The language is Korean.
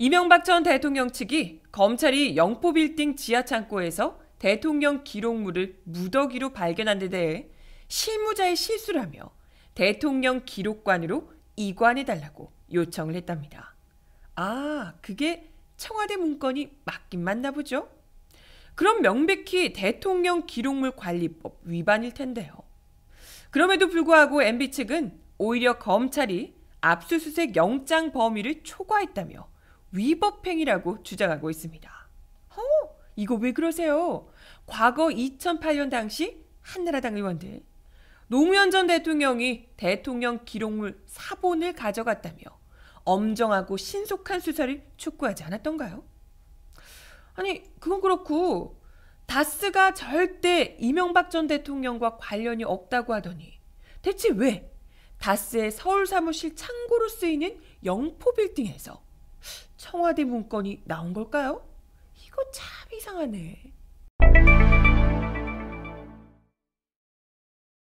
이명박 전 대통령 측이 검찰이 영포 빌딩 지하 창고에서 대통령 기록물을 무더기로 발견한 데 대해 실무자의 실수라며 대통령 기록관으로 이관해달라고 요청을 했답니다. 아, 그게 청와대 문건이 맞긴 맞나 보죠? 그럼 명백히 대통령 기록물 관리법 위반일 텐데요. 그럼에도 불구하고 MB 측은 오히려 검찰이 압수수색 영장 범위를 초과했다며 위법행위라고 주장하고 있습니다. 어, 이거 왜 그러세요? 과거 2008년 당시 한나라당 의원들 노무현 전 대통령이 대통령 기록물 사본을 가져갔다며 엄정하고 신속한 수사를 촉구하지 않았던가요? 아니, 그건 그렇고 다스가 절대 이명박 전 대통령과 관련이 없다고 하더니 대체 왜 다스의 서울 사무실 창고로 쓰이는 영포 빌딩에서 청와대 문건이 나온 걸까요? 이거 참 이상하네.